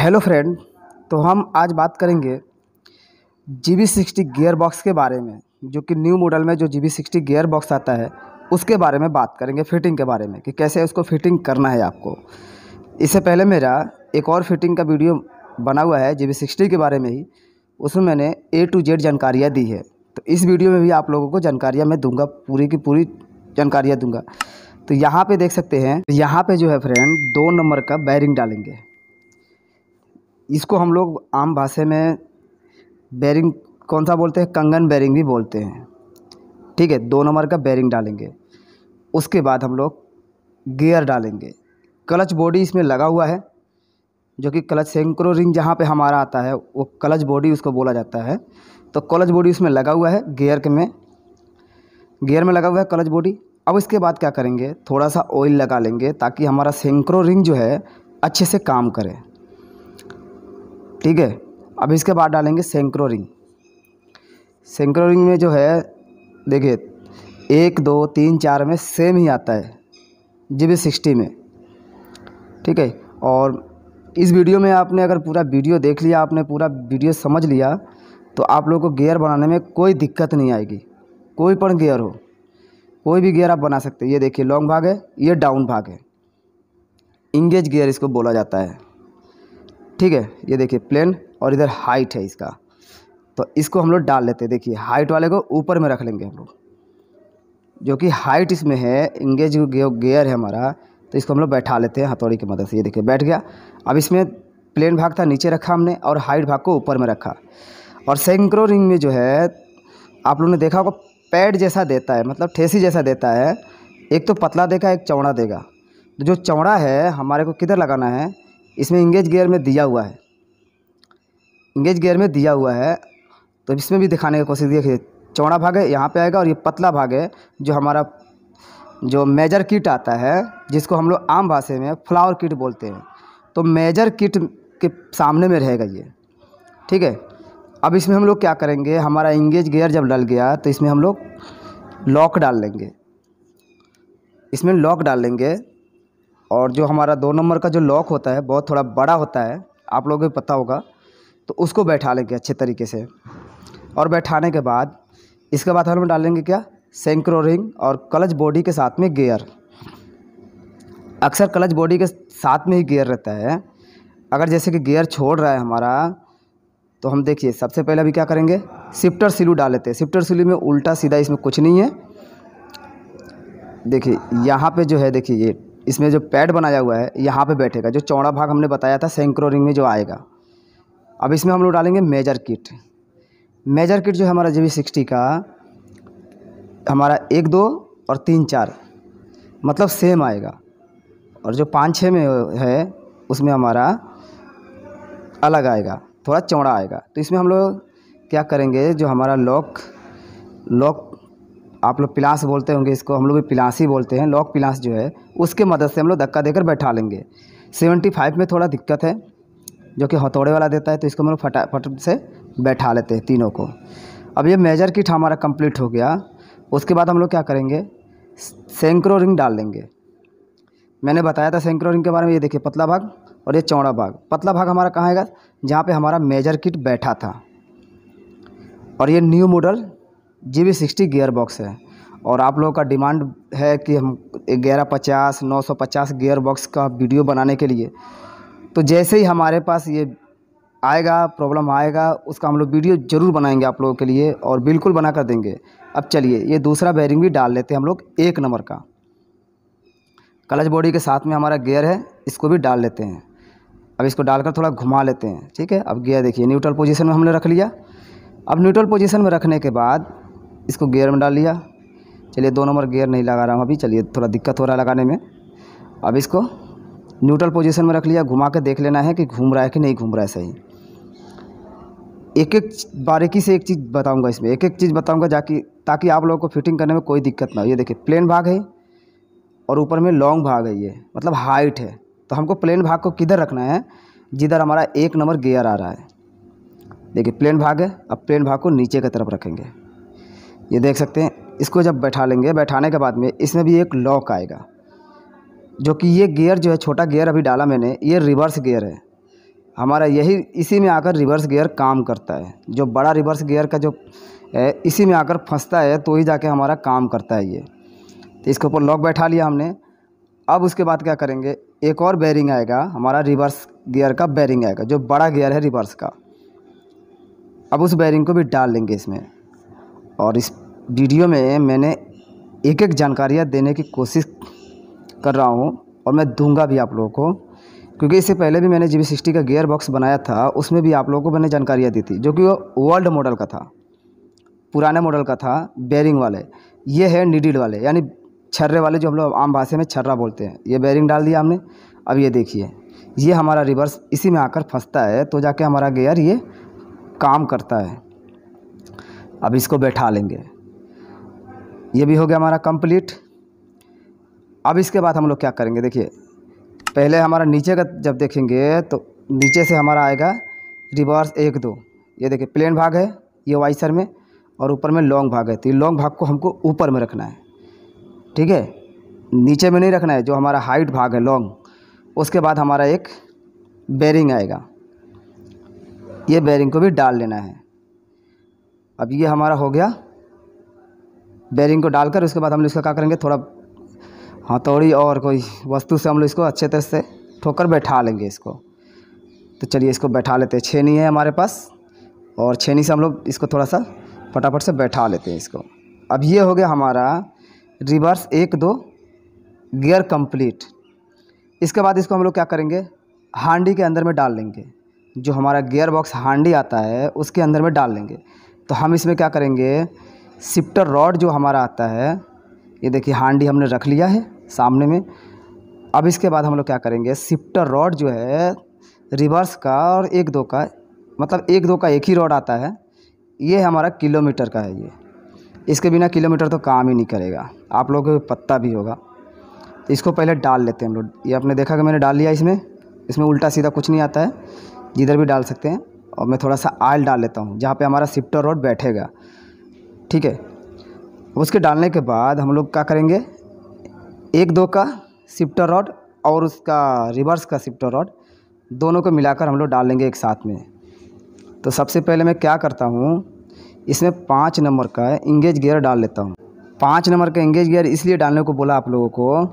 hello friend तो हम आज बात करेंगे G B sixty gear box के बारे में जो कि न्यू मॉडल में जो G B sixty gear box आता है उसके बारे में बात करेंगे फिटिंग के बारे में कि कैसे उसको फिटिंग करना है आपको इससे पहले मेरा एक और फिटिंग का वीडियो बना हुआ है जी बी सिक्सटी के बारे में ही उसमें मैंने ए टू जेड जानकारियाँ दी है तो इस वीडियो में भी आप लोगों को जानकारियाँ मैं दूंगा पूरी की पूरी जानकारियाँ दूंगा तो यहाँ पे देख सकते हैं यहाँ पे जो है फ्रेंड दो नंबर का बैरिंग डालेंगे इसको हम लोग आम भाषा में बैरिंग कौन सा बोलते हैं कंगन बैरिंग भी बोलते हैं ठीक है दो नंबर का बैरिंग डालेंगे उसके बाद हम लोग गियर डालेंगे क्लच बॉडी इसमें लगा हुआ है जो कि क्लच सेंक्रो रिंग जहाँ पे हमारा आता है वो क्लच बॉडी उसको बोला जाता है तो क्लच बॉडी उसमें लगा हुआ है गियर के में गियर में लगा हुआ है क्लच बॉडी अब इसके बाद क्या करेंगे थोड़ा सा ऑयल लगा लेंगे ताकि हमारा सेंक्रो रिंग जो है अच्छे से काम करे ठीक है अब इसके बाद डालेंगे सेंक्रो रिंग सेंक्रो रिंग में जो है देखिए एक दो तीन चार में सेम ही आता है जी बी सिक्सटी में ठीक है और इस वीडियो में आपने अगर पूरा वीडियो देख लिया आपने पूरा वीडियो समझ लिया तो आप लोगों को गियर बनाने में कोई दिक्कत नहीं आएगी कोई पर गियर हो कोई भी गियर आप बना सकते हैं ये देखिए लॉन्ग भाग है ये डाउन भाग है इंगेज गियर इसको बोला जाता है ठीक है ये देखिए प्लेन और इधर हाइट है इसका तो इसको हम लोग डाल लेते हैं देखिए हाइट वाले को ऊपर में रख लेंगे हम लोग जो कि हाइट इसमें है इंगेज गेयर है हमारा तो इसको हम लोग बैठा लेते हैं हथौड़ी की मदद से ये देखिए बैठ गया अब इसमें प्लेन भाग था नीचे रखा हमने और हाइट भाग को ऊपर में रखा और सेंक्रो रिंग में जो है आप लोगों ने देखा होगा पैड जैसा देता है मतलब ठेसी जैसा देता है एक तो पतला देगा एक चौड़ा देगा तो जो चौड़ा है हमारे को किधर लगाना है इसमें इंगेज गेयर में दिया हुआ है इंगेज गेयर में दिया हुआ है तो इसमें भी दिखाने की कोशिश देखिए चौड़ा भाग है यहाँ पे आएगा और ये पतला भाग है जो हमारा जो मेजर किट आता है जिसको हम लोग आम भाषा में फ्लावर किट बोलते हैं तो मेजर किट के सामने में रहेगा ये ठीक है अब इसमें हम लोग क्या करेंगे हमारा इंगेज गेयर जब डल गया तो इसमें हम लोग लॉक डाल लेंगे इसमें लॉक डाल लेंगे और जो हमारा दो नंबर का जो लॉक होता है बहुत थोड़ा बड़ा होता है आप लोगों को पता होगा तो उसको बैठा लेंगे अच्छे तरीके से और बैठाने के बाद इसके बाद हम डालेंगे क्या सेंक्रो रिंग और क्लच बॉडी के साथ में गियर अक्सर क्लच बॉडी के साथ में ही गियर रहता है अगर जैसे कि गियर छोड़ रहा है हमारा तो हम देखिए सबसे पहले अभी क्या करेंगे सिप्टर सिलू डाल लेते हैं सिप्टर सिलू में उल्टा सीधा इसमें कुछ नहीं है देखिए यहाँ पे जो है देखिए ये इसमें जो पैड बनाया हुआ है यहाँ पे बैठेगा जो चौड़ा भाग हमने बताया था सेंक्रो रिंग में जो आएगा अब इसमें हम लोग डालेंगे मेजर किट मेजर किट जो है हमारा जी सिक्सटी का हमारा एक दो और तीन चार मतलब सेम आएगा और जो पाँच छः में है उसमें हमारा अलग आएगा थोड़ा चौड़ा आएगा तो इसमें हम लोग क्या करेंगे जो हमारा लॉक लॉक आप लोग पिलास बोलते होंगे इसको हम लोग भी पिलास ही बोलते हैं लॉक पिलास जो है उसके मदद से हम लोग धक्का देकर बैठा लेंगे सेवेंटी फाइव में थोड़ा दिक्कत है जो कि हथौड़े वाला देता है तो इसको हम लोग फटाफट से बैठा लेते हैं तीनों को अब ये मेजर किट हमारा कम्प्लीट हो गया उसके बाद हम लोग क्या करेंगे सेंक्रो रिंग डाल लेंगे मैंने बताया था सेंक्रो रिंग के बारे में ये देखिए पतला भाग और ये चौड़ा भाग पतला भाग हमारा कहाँ आएगा जहाँ पर हमारा मेजर किट बैठा था और ये new model G B sixty gear box है और आप लोगों का डिमांड है कि हम ग्यारह पचास नौ सौ पचास गियर बॉक्स का वीडियो बनाने के लिए तो जैसे ही हमारे पास ये आएगा प्रॉब्लम आएगा उसका हम लोग वीडियो ज़रूर बनाएंगे आप लोगों के लिए और बिल्कुल बना कर देंगे अब चलिए ये दूसरा बैरिंग भी डाल लेते हैं हम लोग एक नंबर का क्लच बॉडी के साथ में हमारा गियर है इसको भी डाल लेते हैं अब इसको डालकर थोड़ा घुमा लेते हैं ठीक है अब गियर देखिए न्यूट्रल पोजीशन में हमने रख लिया अब न्यूट्रल पोजीशन में रखने के बाद इसको गेयर में डाल लिया चलिए दो नंबर गेयर नहीं लगा रहा हूँ अभी चलिए थोड़ा दिक्कत हो रहा है लगाने में अब इसको न्यूट्रल पोजीशन में रख लिया घुमा के देख लेना है कि घूम रहा है कि नहीं घूम रहा है सही एक एक बारीकी से एक चीज़ बताऊंगा इसमें एक एक चीज़ बताऊंगा जाकि ताकि आप लोगों को फिटिंग करने में कोई दिक्कत ना हो ये देखिए प्लेन भाग है और ऊपर में लॉन्ग भाग है ये मतलब हाइट है तो हमको प्लेन भाग को किधर रखना है जिधर हमारा एक नंबर गेयर आ रहा है देखिए प्लेन भाग है अब प्लेन भाग को नीचे की तरफ रखेंगे ये देख सकते हैं इसको जब बैठा लेंगे बैठाने के बाद में इसमें भी एक लॉक आएगा जो कि ये गियर जो है छोटा गियर अभी डाला मैंने ये रिवर्स गियर है हमारा यही इसी में आकर रिवर्स गियर काम करता है जो बड़ा रिवर्स गियर का जो है इसी में आकर फंसता है तो ही जाके हमारा काम करता है ये तो इसके ऊपर लॉक बैठा लिया हमने अब उसके बाद क्या करेंगे एक और बैरिंग आएगा हमारा रिवर्स गियर का बैरिंग आएगा जो बड़ा गियर है रिवर्स का अब उस बैरिंग को भी डाल लेंगे इसमें और इस वीडियो में मैंने एक एक जानकारियाँ देने की कोशिश कर रहा हूँ और मैं दूंगा भी आप लोगों को क्योंकि इससे पहले भी मैंने जी सिक्सटी का गियर बॉक्स बनाया था उसमें भी आप लोगों को मैंने जानकारियाँ दी थी जो कि वो वर्ल्ड मॉडल का था पुराने मॉडल का था बेरिंग वाले ये है निडिल वाले यानी छर्रे वाले जो हम लोग आम भाषा में छर्रा बोलते हैं ये बेरिंग डाल दिया हमने अब ये देखिए ये हमारा रिवर्स इसी में आकर फंसता है तो जाके हमारा गेयर ये काम करता है अब इसको बैठा लेंगे ये भी हो गया हमारा कंप्लीट अब इसके बाद हम लोग क्या करेंगे देखिए पहले हमारा नीचे का जब देखेंगे तो नीचे से हमारा आएगा रिवर्स एक दो ये देखिए प्लेन भाग है ये वाइसर में और ऊपर में लॉन्ग भाग है तो ये लॉन्ग भाग को हमको ऊपर में रखना है ठीक है नीचे में नहीं रखना है जो हमारा हाइट भाग है लॉन्ग उसके बाद हमारा एक बेरिंग आएगा ये बेरिंग को भी डाल लेना है अब ये हमारा हो गया बेरिंग को डालकर उसके बाद हम लोग इसका क्या करेंगे थोड़ा हथौड़ी और कोई वस्तु से हम लोग इसको अच्छे तरह से ठोकर बैठा लेंगे इसको तो चलिए इसको बैठा लेते हैं छेनी है हमारे पास और छेनी से हम लोग इसको थोड़ा सा फटाफट से बैठा लेते हैं इसको अब ये हो गया हमारा रिवर्स एक दो गियर कंप्लीट इसके बाद इसको हम लोग क्या करेंगे हांडी के अंदर में डाल लेंगे जो हमारा गियर बॉक्स हांडी आता है उसके अंदर में डाल लेंगे तो हम इसमें क्या करेंगे सिप्टर रॉड जो हमारा आता है ये देखिए हांडी हमने रख लिया है सामने में अब इसके बाद हम लोग क्या करेंगे सिप्टर रॉड जो है रिवर्स का और एक दो का मतलब एक दो का एक ही रॉड आता है ये हमारा किलोमीटर का है ये इसके बिना किलोमीटर तो काम ही नहीं करेगा आप लोगों को पत्ता भी होगा तो इसको पहले डाल लेते हैं हम लोग ये आपने देखा कि मैंने डाल लिया इसमें इसमें उल्टा सीधा कुछ नहीं आता है जिधर भी डाल सकते हैं और मैं थोड़ा सा आयल डाल लेता हूँ जहाँ पे हमारा सिप्टर रोड बैठेगा ठीक है उसके डालने के बाद हम लोग क्या करेंगे एक दो का शिफ्टर रॉड और उसका रिवर्स का शिफ्टर रॉड दोनों को मिलाकर हम लोग डाल लेंगे एक साथ में तो सबसे पहले मैं क्या करता हूँ इसमें पाँच नंबर का इंगेज गियर डाल लेता हूँ पाँच नंबर का इंगेज गियर इसलिए डालने को बोला आप लोगों को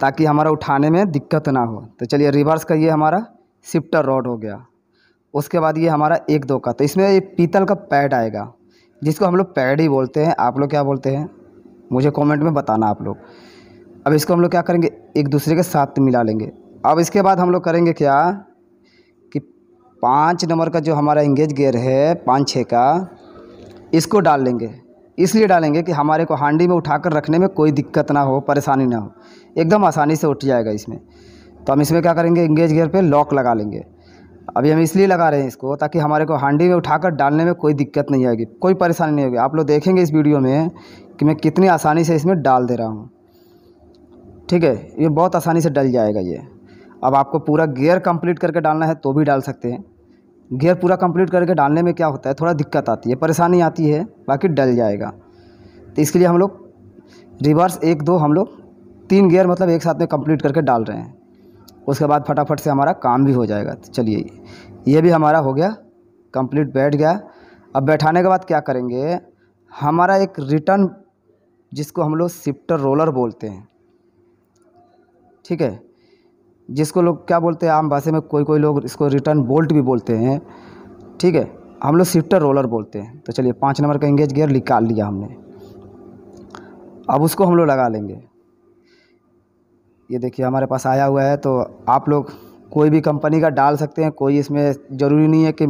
ताकि हमारा उठाने में दिक्कत ना हो तो चलिए रिवर्स का ये हमारा शिफ्टर रॉड हो गया उसके बाद ये हमारा एक दो का तो इसमें ये पीतल का पैड आएगा जिसको हम लोग पैडी बोलते हैं आप लोग क्या बोलते हैं मुझे कमेंट में बताना आप लोग अब इसको हम लोग क्या करेंगे एक दूसरे के साथ मिला लेंगे अब इसके बाद हम लोग करेंगे क्या कि पाँच नंबर का जो हमारा इंगेज गेयर है पाँच छः का इसको डाल लेंगे इसलिए डालेंगे कि हमारे को हांडी में उठा कर रखने में कोई दिक्कत ना हो परेशानी ना हो एकदम आसानी से उठ जाएगा इसमें तो हम इसमें क्या करेंगे इंगेज गेयर पर लॉक लगा लेंगे अभी हम इसलिए लगा रहे हैं इसको ताकि हमारे को हांडी में उठाकर डालने में कोई दिक्कत नहीं आएगी कोई परेशानी नहीं होगी आप लोग देखेंगे इस वीडियो में कि मैं कितनी आसानी से इसमें डाल दे रहा हूँ ठीक है ये बहुत आसानी से डल जाएगा ये अब आपको पूरा गियर कंप्लीट करके डालना है तो भी डाल सकते हैं गियर पूरा कंप्लीट करके डालने में क्या होता है थोड़ा दिक्कत आती है परेशानी आती है बाकी डल जाएगा तो इसके लिए हम लोग रिवर्स एक दो हम लोग तीन गियर मतलब एक साथ में कंप्लीट करके डाल रहे हैं उसके बाद फटाफट से हमारा काम भी हो जाएगा तो चलिए ये भी हमारा हो गया कंप्लीट बैठ गया अब बैठाने के बाद क्या करेंगे हमारा एक रिटर्न जिसको हम लोग शिफ्टर रोलर बोलते हैं ठीक है जिसको लोग क्या बोलते हैं आम भाषा में कोई कोई लोग इसको रिटर्न बोल्ट भी बोलते हैं ठीक है हम लोग शिफ्टर रोलर बोलते हैं तो चलिए पाँच नंबर का इंगेज गियर निकाल लिया हमने अब उसको हम लोग लगा लेंगे ये देखिए हमारे पास आया हुआ है तो आप लोग कोई भी कंपनी का डाल सकते हैं कोई इसमें ज़रूरी नहीं है कि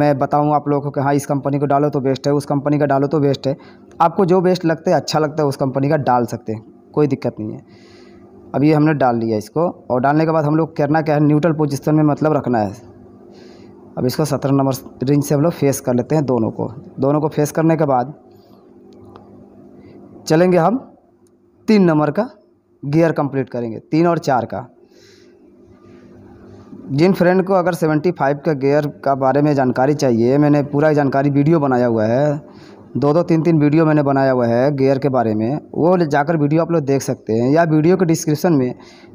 मैं बताऊं आप लोगों को कि हाँ इस कंपनी को डालो तो बेस्ट है उस कंपनी का डालो तो बेस्ट है आपको जो बेस्ट लगता है अच्छा लगता है उस कंपनी का डाल सकते हैं कोई दिक्कत नहीं है अब ये हमने डाल लिया इसको और डालने के बाद हम लोग करना क्या है न्यूट्रल पोजिशन में मतलब रखना है अब इसको सत्रह नंबर रिंच से हम लोग फेस कर लेते हैं दोनों को दोनों को फेस करने के बाद चलेंगे हम तीन नंबर का गियर कंप्लीट करेंगे तीन और चार का जिन फ्रेंड को अगर 75 का गियर का बारे में जानकारी चाहिए मैंने पूरा जानकारी वीडियो बनाया हुआ है दो दो तीन तीन वीडियो मैंने बनाया हुआ है गेयर के बारे में वो जाकर वीडियो आप लोग देख सकते हैं या वीडियो के डिस्क्रिप्शन में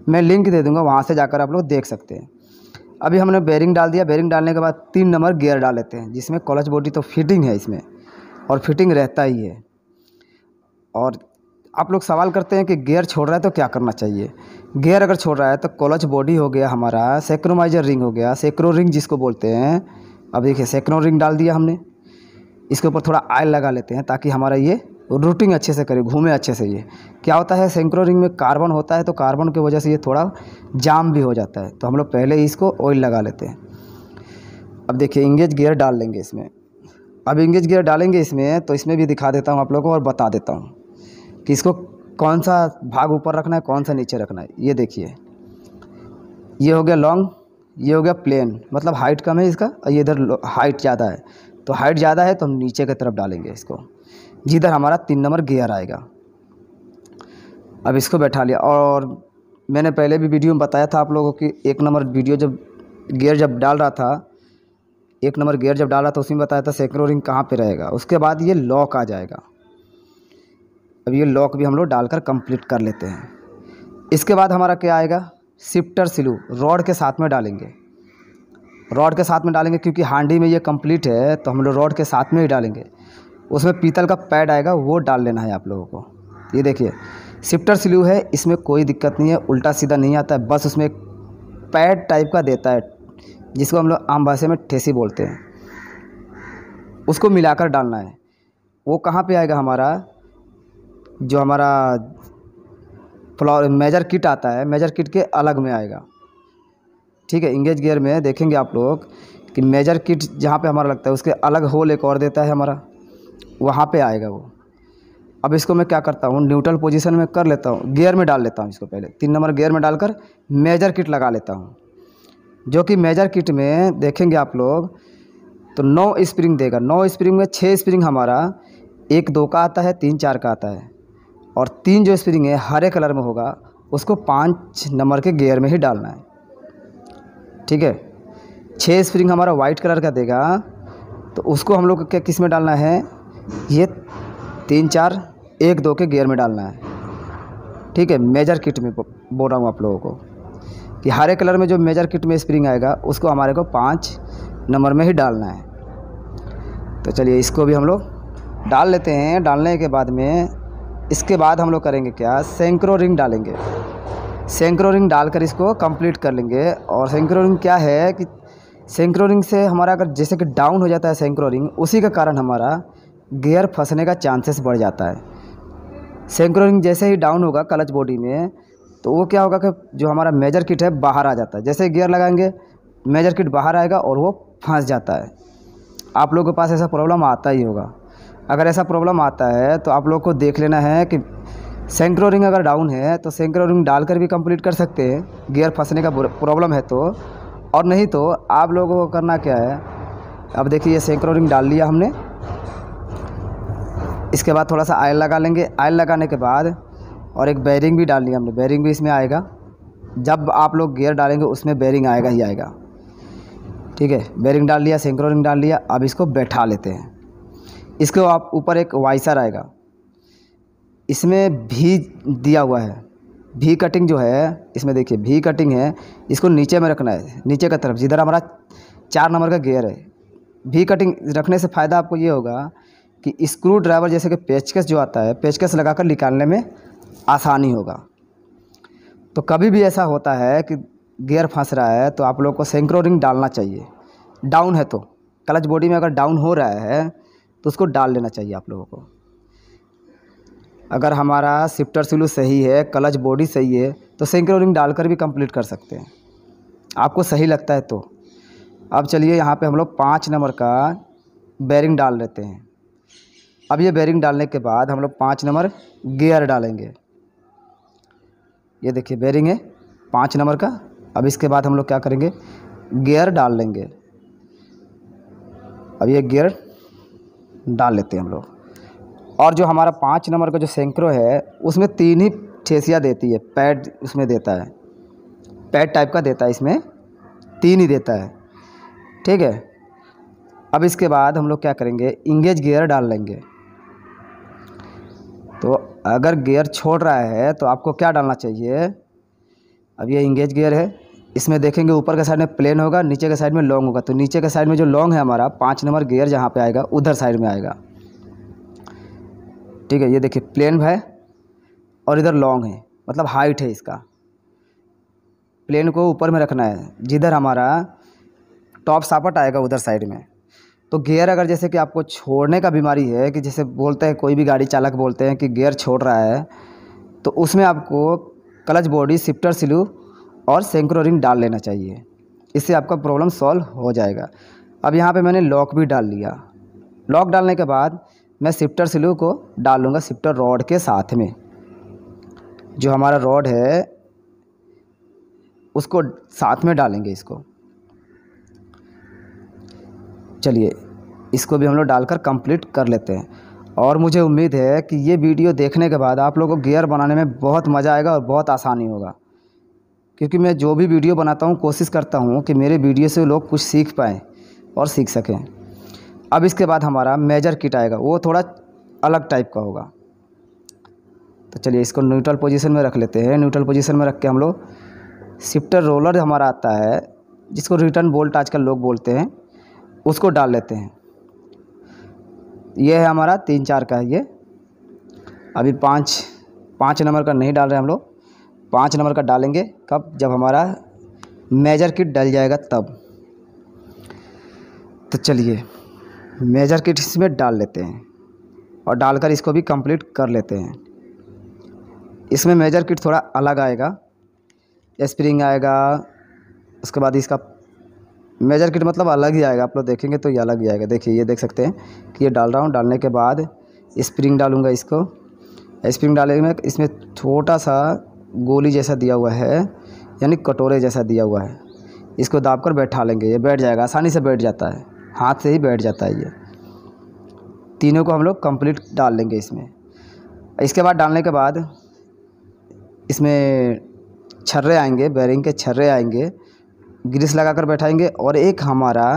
मैं लिंक दे दूंगा वहाँ से जाकर आप लोग देख सकते हैं अभी हमने बेरिंग डाल दिया बेरिंग डालने के बाद तीन नंबर गेयर डाल लेते हैं जिसमें कॉलच बॉडी तो फिटिंग है इसमें और फिटिंग रहता ही है और आप लोग सवाल करते हैं कि गेयर छोड़ रहा है तो क्या करना चाहिए गेयर अगर छोड़ रहा है तो कोलच बॉडी हो गया हमारा सेक्रोमाइजर रिंग हो गया सेक्रो रिंग जिसको बोलते हैं अब देखिए सेक्रो रिंग डाल दिया हमने इसके ऊपर थोड़ा आयल लगा लेते हैं ताकि हमारा ये रूटिंग अच्छे से करे घूमे अच्छे से ये क्या होता है सेंक्रो रिंग में कार्बन होता है तो कार्बन की वजह से ये थोड़ा जाम भी हो जाता है तो हम लोग पहले ही इसको ऑयल लगा लेते हैं अब देखिए इंगेज गियर डाल लेंगे इसमें अब इंगेज गियर डालेंगे इसमें तो इसमें भी दिखा देता हूँ आप लोगों को और बता देता हूँ कि इसको कौन सा भाग ऊपर रखना है कौन सा नीचे रखना है ये देखिए ये हो गया लॉन्ग ये हो गया प्लेन मतलब हाइट कम है इसका और ये इधर हाइट ज़्यादा है तो हाइट ज़्यादा है तो हम नीचे की तरफ डालेंगे इसको जिधर हमारा तीन नंबर गियर आएगा अब इसको बैठा लिया और मैंने पहले भी वीडियो में बताया था आप लोगों को कि एक नंबर वीडियो जब गियर जब डाल रहा था एक नंबर गियर जब डाला था उसमें बताया था सेक्रो रिंग कहाँ पर रहेगा उसके बाद ये लॉक आ जाएगा अब ये लॉक भी हम लोग डालकर कंप्लीट कर लेते हैं इसके बाद हमारा क्या आएगा शिफ्टर सिलू रॉड के साथ में डालेंगे रॉड के साथ में डालेंगे क्योंकि हांडी में ये कंप्लीट है तो हम लोग रॉड के साथ में ही डालेंगे उसमें पीतल का पैड आएगा वो डाल लेना है आप लोगों को ये देखिए शिफ्टर सिलू है इसमें कोई दिक्कत नहीं है उल्टा सीधा नहीं आता है बस उसमें पैड टाइप का देता है जिसको हम लोग आम भाषा में ठेसी बोलते हैं उसको मिलाकर डालना है वो कहाँ पे आएगा हमारा जो हमारा फ्लॉर मेजर किट आता है मेजर किट के अलग में आएगा ठीक है इंगेज गियर में देखेंगे आप लोग कि मेजर किट जहाँ पे हमारा लगता है उसके अलग होल एक और देता है हमारा वहाँ पे आएगा वो अब इसको मैं क्या करता हूँ न्यूट्रल पोजीशन में कर लेता हूँ गियर में डाल लेता हूँ इसको पहले तीन नंबर गियर में डालकर मेजर किट लगा लेता हूँ जो कि मेजर किट में देखेंगे आप लोग तो नौ स्प्रिंग देगा नौ स्प्रिंग में छः स्प्रिंग हमारा एक दो का आता है तीन चार का आता है और तीन जो स्प्रिंग है हरे कलर में होगा उसको पाँच नंबर के गेयर में ही डालना है ठीक है छः स्प्रिंग हमारा वाइट कलर का देगा तो उसको हम लोग क्या किस में डालना है ये तीन चार एक दो के गेयर में डालना है ठीक है मेजर किट में बोल रहा हूँ आप लोगों को कि हरे कलर में जो मेजर किट में स्प्रिंग आएगा उसको हमारे को पाँच नंबर में ही डालना है तो चलिए इसको भी हम लोग डाल लेते हैं डालने के बाद में इसके बाद हम लोग करेंगे क्या सेंक्रो रिंग डालेंगे सेंक्रो रिंग डालकर इसको कंप्लीट कर लेंगे और सेंक्रो रिंग क्या है कि सेंक्रो रिंग से हमारा अगर जैसे कि डाउन हो जाता है सेंक्रो रिंग उसी के कारण हमारा गियर फंसने का चांसेस बढ़ जाता है सेंक्रो रिंग जैसे ही डाउन होगा क्लच बॉडी में तो वो क्या होगा कि जो हमारा मेजर किट है बाहर आ जाता है जैसे गियर लगाएंगे मेजर किट बाहर आएगा और वो फंस जाता है आप लोगों के पास ऐसा प्रॉब्लम आता ही होगा अगर ऐसा प्रॉब्लम आता है तो आप लोग को देख लेना है कि सेंक्रो रिंग अगर डाउन है तो सेंक्रो रिंग डाल कर भी कंप्लीट कर सकते हैं गियर फंसने का प्रॉब्लम है तो और नहीं तो आप लोगों को करना क्या है अब देखिए ये सेंक्रो रिंग डाल लिया हमने इसके बाद थोड़ा सा आयल लगा लेंगे आयल लगाने के बाद और एक बैरिंग भी डाल लिया हमने बैरिंग भी इसमें आएगा जब आप लोग गियर डालेंगे उसमें बैरिंग आएगा ही आएगा ठीक है बैरिंग डाल लिया सेंक्रो रिंग डाल लिया अब इसको बैठा लेते हैं इसको आप ऊपर एक वाइसर आएगा इसमें भी दिया हुआ है भी कटिंग जो है इसमें देखिए भी कटिंग है इसको नीचे में रखना है नीचे का तरफ जिधर हमारा चार नंबर का गियर है भी कटिंग रखने से फ़ायदा आपको ये होगा कि स्क्रू ड्राइवर जैसे कि पेचकस जो आता है पेचकस लगाकर निकालने में आसानी होगा तो कभी भी ऐसा होता है कि गियर फंस रहा है तो आप लोग को सेंक्रो रिंग डालना चाहिए डाउन है तो क्लच बॉडी में अगर डाउन हो रहा है तो उसको डाल लेना चाहिए आप लोगों को अगर हमारा शिफ्टर सिलू सही है क्लच बॉडी सही है तो सिंकल रिंग डालकर भी कंप्लीट कर सकते हैं आपको सही लगता है तो अब चलिए यहाँ पे हम लोग पाँच नंबर का बैरिंग डाल लेते हैं अब ये बैरिंग डालने के बाद हम लोग पाँच नंबर गियर डालेंगे ये देखिए बैरिंग है पाँच नंबर का अब इसके बाद हम लोग क्या करेंगे गियर डाल लेंगे अब ये गियर डाल लेते हैं हम लोग और जो हमारा पाँच नंबर का जो सेंक्रो है उसमें तीन ही ठेसिया देती है पैड उसमें देता है पैड टाइप का देता है इसमें तीन ही देता है ठीक है अब इसके बाद हम लोग क्या करेंगे इंगेज गियर डाल लेंगे तो अगर गियर छोड़ रहा है तो आपको क्या डालना चाहिए अब ये इंगेज गियर है इसमें देखेंगे ऊपर के साइड में प्लेन होगा नीचे के साइड में लॉन्ग होगा तो नीचे के साइड में जो लॉन्ग है हमारा पाँच नंबर गियर जहाँ पे आएगा उधर साइड में आएगा ठीक है ये देखिए प्लेन है और इधर लॉन्ग है मतलब हाइट है इसका प्लेन को ऊपर में रखना है जिधर हमारा टॉप सापट आएगा उधर साइड में तो गियर अगर जैसे कि आपको छोड़ने का बीमारी है कि जैसे बोलते हैं कोई भी गाड़ी चालक बोलते हैं कि गियर छोड़ रहा है तो उसमें आपको क्लच बॉडी शिफ्टर सिलू और सैकड़ों रिंग डाल लेना चाहिए इससे आपका प्रॉब्लम सॉल्व हो जाएगा अब यहाँ पे मैंने लॉक भी डाल लिया लॉक डालने के बाद मैं सिप्टर स्लू को डाल लूँगा सिप्टर रॉड के साथ में जो हमारा रॉड है उसको साथ में डालेंगे इसको चलिए इसको भी हम लोग डालकर कंप्लीट कर लेते हैं और मुझे उम्मीद है कि ये वीडियो देखने के बाद आप लोगों को गियर बनाने में बहुत मज़ा आएगा और बहुत आसानी होगा क्योंकि मैं जो भी वीडियो बनाता हूँ कोशिश करता हूँ कि मेरे वीडियो से लोग कुछ सीख पाएँ और सीख सकें अब इसके बाद हमारा मेजर किट आएगा वो थोड़ा अलग टाइप का होगा तो चलिए इसको न्यूट्रल पोजीशन में रख लेते हैं न्यूट्रल पोजीशन में रख के हम लोग शिफ्टर रोलर हमारा आता है जिसको रिटर्न बोल्ट आजकल लोग बोलते हैं उसको डाल लेते हैं ये है हमारा तीन चार का है ये अभी पाँच पाँच नंबर का नहीं डाल रहे हम लोग पाँच नंबर का डालेंगे कब जब हमारा मेजर किट डल जाएगा तब तो चलिए मेजर किट इसमें डाल लेते हैं और डालकर इसको भी कंप्लीट कर लेते हैं इसमें मेजर किट थोड़ा अलग आएगा स्प्रिंग आएगा उसके बाद इसका मेजर किट मतलब अलग ही आएगा आप लोग देखेंगे तो ये अलग ही आएगा देखिए ये देख सकते हैं कि ये डाल रहा हूँ डालने के बाद स्प्रिंग डालूँगा इसको स्प्रिंग डालेंगे में इसमें छोटा सा गोली जैसा दिया हुआ है यानी कटोरे जैसा दिया हुआ है इसको दाब कर बैठा लेंगे ये बैठ जाएगा आसानी से बैठ जाता है हाथ से ही बैठ जाता है ये तीनों को हम लोग कम्प्लीट डाल लेंगे इसमें इसके बाद डालने के बाद इसमें छर्रे आएंगे बैरिंग के छर्रे आएंगे ग्रीस लगा कर बैठाएंगे और एक हमारा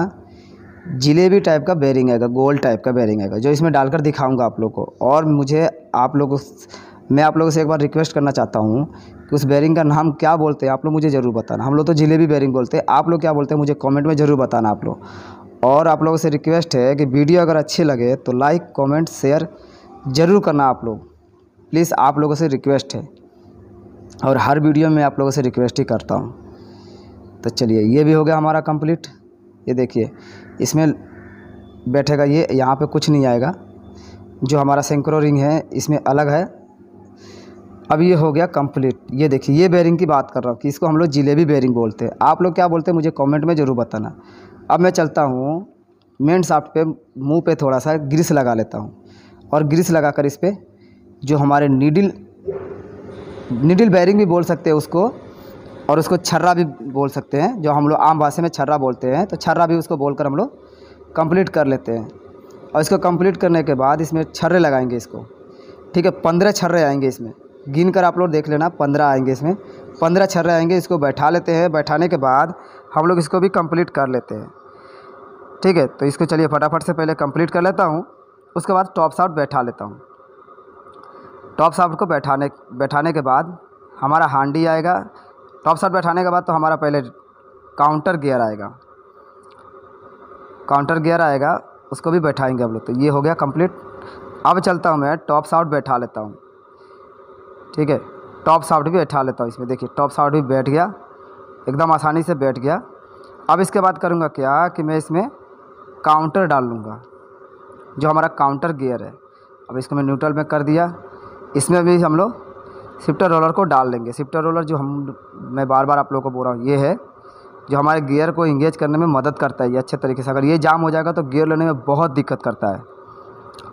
जिलेबी टाइप का बैरिंग आएगा गोल टाइप का बैरिंग आएगा जो इसमें डालकर दिखाऊंगा आप लोग को और मुझे आप लोग मैं आप लोगों से एक बार रिक्वेस्ट करना चाहता हूँ कि उस बैरिंग का नाम क्या बोलते हैं आप लोग मुझे ज़रूर बताना हम लोग तो जिलेबी बैरिंग बोलते हैं आप लोग क्या बोलते हैं मुझे कॉमेंट में ज़रूर बताना आप लोग और आप लोगों से रिक्वेस्ट है कि वीडियो अगर अच्छी लगे तो लाइक कॉमेंट शेयर ज़रूर करना आप लोग प्लीज़ आप लोगों से रिक्वेस्ट है और हर वीडियो में आप लोगों से रिक्वेस्ट ही करता हूँ तो चलिए ये भी हो गया हमारा कंप्लीट ये देखिए इसमें बैठेगा ये यहाँ पे कुछ नहीं आएगा जो हमारा सेंक्रो रिंग है इसमें अलग है अब ये हो गया कंप्लीट ये देखिए ये बेरिंग की बात कर रहा हूँ कि इसको हम लोग जिलेबी बेरिंग बोलते हैं आप लोग क्या बोलते हैं मुझे कमेंट में ज़रूर बताना अब मैं चलता हूँ मेन साफ्ट पे मुंह पे थोड़ा सा ग्रीस लगा लेता हूँ और ग्रीस लगा कर इस पर जो हमारे नीडिल नीडिल बेरिंग भी बोल सकते हैं उसको और उसको छर्रा भी बोल सकते हैं जो हम लोग आम भाषा में छर्रा बोलते हैं तो छर्रा भी उसको बोल हम लोग कम्प्लीट कर लेते हैं और इसको कम्प्लीट करने के बाद इसमें छर्रे लगाएंगे इसको ठीक है पंद्रह छर्रे आएंगे इसमें गिन कर आप लोग देख लेना पंद्रह आएंगे इसमें पंद्रह छर्रे आएंगे इसको बैठा लेते हैं बैठाने के बाद हम लोग इसको भी कंप्लीट कर लेते हैं ठीक है तो इसको चलिए फटाफट से पहले कंप्लीट कर लेता हूँ उसके बाद टॉप साउट बैठा लेता हूँ टॉप साउट को बैठाने बैठाने के बाद हमारा हांडी आएगा टॉप साउट बैठाने के बाद तो हमारा पहले काउंटर गियर आएगा काउंटर गियर आएगा उसको भी बैठाएंगे हम लोग तो ये हो गया कंप्लीट अब चलता हूँ मैं टॉप साउट बैठा लेता हूँ ठीक है टॉप साफ्ट भी बैठा लेता हूँ इसमें देखिए टॉप साफ्ट भी बैठ गया एकदम आसानी से बैठ गया अब इसके बाद करूँगा क्या कि मैं इसमें काउंटर डाल लूँगा जो हमारा काउंटर गियर है अब इसको मैं न्यूट्रल में कर दिया इसमें भी हम लोग शिफ्टर रोलर को डाल लेंगे शिफ्टर रोलर जो हम मैं बार बार आप लोगों को बोल रहा हूँ ये है जो हमारे गियर को इंगेज करने में मदद करता है ये अच्छे तरीके से अगर ये जाम हो जाएगा तो गियर लेने में बहुत दिक्कत करता है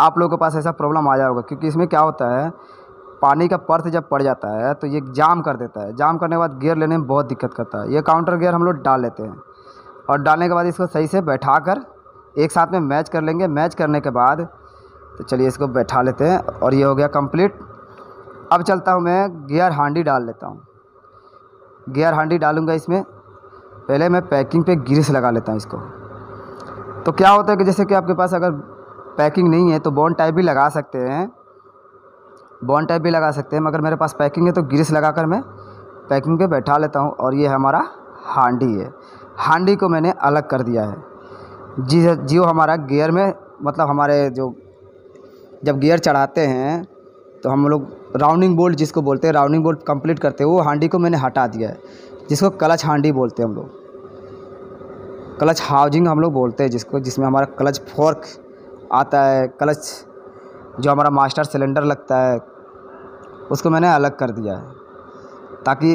आप लोगों के पास ऐसा प्रॉब्लम आ जाएगा क्योंकि इसमें क्या होता है पानी का पर्थ जब पड़ जाता है तो ये जाम कर देता है जाम करने के बाद गेयर लेने में बहुत दिक्कत करता है ये काउंटर गेयर हम लोग डाल लेते हैं और डालने के बाद इसको सही से बैठा कर एक साथ में मैच कर लेंगे मैच करने के बाद तो चलिए इसको बैठा लेते हैं और ये हो गया कम्प्लीट अब चलता हूँ मैं गियर हांडी डाल लेता हूँ गियर हांडी डालूँगा इसमें पहले मैं पैकिंग पे ग्रीस लगा लेता हूँ इसको तो क्या होता है कि जैसे कि आपके पास अगर पैकिंग नहीं है तो बॉन्ड टाइप भी लगा सकते हैं बॉन टाइप भी लगा सकते हैं मगर मेरे पास पैकिंग है तो ग्रीस लगा कर मैं पैकिंग पे बैठा लेता हूँ और ये हमारा हांडी है हांडी को मैंने अलग कर दिया है जी जियो हमारा गियर में मतलब हमारे जो जब गियर चढ़ाते हैं तो हम लोग राउंडिंग बोल्ट जिसको बोलते हैं राउंडिंग बोल्ट कंप्लीट करते हैं वो हांडी को मैंने हटा दिया है जिसको क्लच हांडी बोलते हैं हम लोग क्लच हाउजिंग हम लोग बोलते हैं जिसको जिसमें हमारा क्लच फोर्क आता है क्लच जो हमारा मास्टर सिलेंडर लगता है उसको मैंने अलग कर दिया है ताकि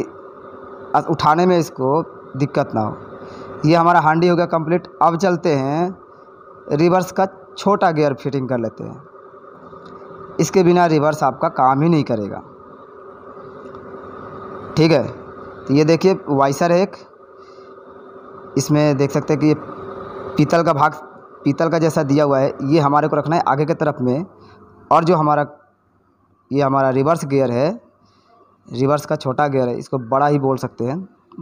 उठाने में इसको दिक्कत ना हो ये हमारा हांडी हो गया कंप्लीट अब चलते हैं रिवर्स का छोटा गियर फिटिंग कर लेते हैं इसके बिना रिवर्स आपका काम ही नहीं करेगा ठीक है तो ये देखिए वाइसर है एक इसमें देख सकते हैं कि ये पीतल का भाग पीतल का जैसा दिया हुआ है ये हमारे को रखना है आगे की तरफ में और जो हमारा ये हमारा रिवर्स गियर है रिवर्स का छोटा गियर है इसको बड़ा ही बोल सकते हैं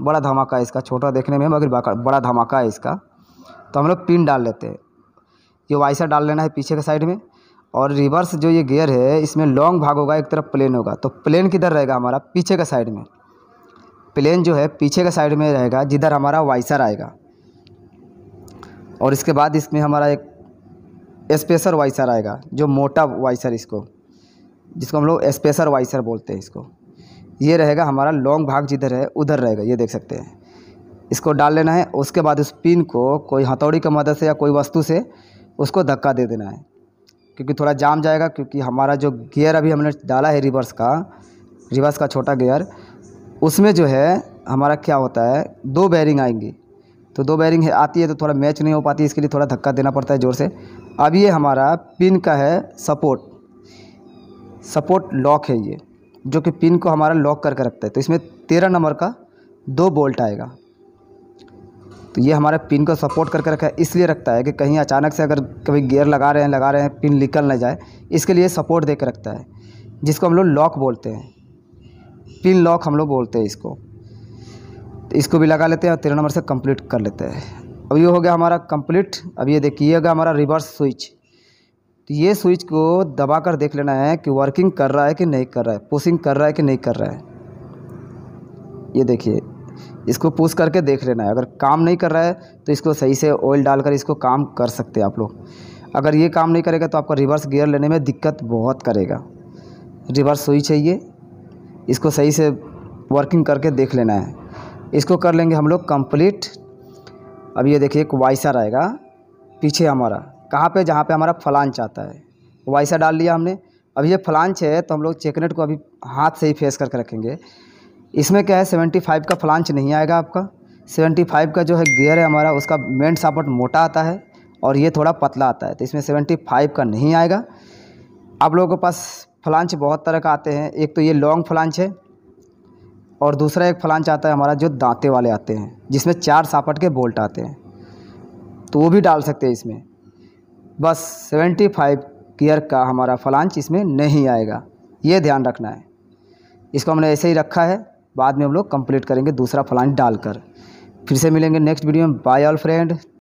बड़ा धमाका है इसका छोटा देखने में मगर बड़ा धमाका है इसका तो हम लोग पिन डाल लेते हैं ये वाइसर डाल लेना है पीछे के साइड में और रिवर्स जो ये गियर है इसमें लॉन्ग भाग होगा एक तरफ प्लेन होगा तो प्लेन किधर रहेगा हमारा पीछे के साइड में प्लेन जो है पीछे के साइड में रहेगा जिधर हमारा वाइसर आएगा और इसके बाद इसमें हमारा एक स्पेशर वाइसर आएगा जो मोटा वाइसर इसको जिसको हम लोग स्पेसर वाइसर बोलते हैं इसको ये रहेगा हमारा लॉन्ग भाग जिधर है उधर रहेगा ये देख सकते हैं इसको डाल लेना है उसके बाद उस पिन को कोई हथौड़ी की मदद से या कोई वस्तु से उसको धक्का दे देना है क्योंकि थोड़ा जाम जाएगा क्योंकि हमारा जो गियर अभी हमने डाला है रिवर्स का रिवर्स का छोटा गियर उसमें जो है हमारा क्या होता है दो बैरिंग आएंगी तो दो बैरिंग है आती है तो थोड़ा मैच नहीं हो पाती इसके लिए थोड़ा धक्का देना पड़ता है ज़ोर से अब ये हमारा पिन का है सपोर्ट सपोर्ट लॉक है ये जो कि पिन को हमारा लॉक करके रखता है तो इसमें तेरह नंबर का दो बोल्ट आएगा तो ये हमारे पिन को सपोर्ट करके रखा है इसलिए रखता है कि कहीं अचानक से अगर कभी गियर लगा रहे हैं लगा रहे हैं पिन निकल ना जाए इसके लिए सपोर्ट दे रखता है जिसको हम लोग लॉक बोलते हैं पिन लॉक हम लोग बोलते हैं इसको तो इसको भी लगा लेते हैं और तेरह नंबर से कंप्लीट कर लेते हैं अब ये हो गया हमारा कंप्लीट अब ये देखिएगा हमारा रिवर्स स्विच तो ये स्विच को दबा कर देख लेना है कि वर्किंग कर रहा है कि नहीं कर रहा है पुशिंग कर रहा है कि नहीं कर रहा है ये देखिए इसको पुश करके देख लेना है अगर काम नहीं कर रहा है तो इसको सही से ऑयल डालकर इसको काम कर सकते हैं आप लोग अगर ये काम नहीं करेगा तो आपका रिवर्स गियर लेने में दिक्कत बहुत करेगा रिवर्स स्विच है ये इसको सही से वर्किंग करके देख लेना है इसको कर लेंगे हम लोग कम्प्लीट अब ये देखिए एक वाइसर आएगा पीछे हमारा कहाँ पे जहाँ पे हमारा फलांच आता है वैसा डाल लिया हमने अभी ये फलांच है तो हम लोग चेकनेट को अभी हाथ से ही फेस करके रखेंगे इसमें क्या है सेवेंटी फाइव का फलांच नहीं आएगा आपका सेवेंटी फाइव का जो है गियर है हमारा उसका मेन सापट मोटा आता है और ये थोड़ा पतला आता है तो इसमें सेवेंटी फाइव का नहीं आएगा आप लोगों के पास फलांच बहुत तरह का आते हैं एक तो ये लॉन्ग फलांच है और दूसरा एक फलांच आता है हमारा जो दांते वाले आते हैं जिसमें चार सापट के बोल्ट आते हैं तो वो भी डाल सकते हैं इसमें बस सेवेंटी फाइव गियर का हमारा फलांच इसमें नहीं आएगा ये ध्यान रखना है इसको हमने ऐसे ही रखा है बाद में हम लोग कंप्लीट करेंगे दूसरा फलांच डालकर फिर से मिलेंगे नेक्स्ट वीडियो में बाय ऑल फ्रेंड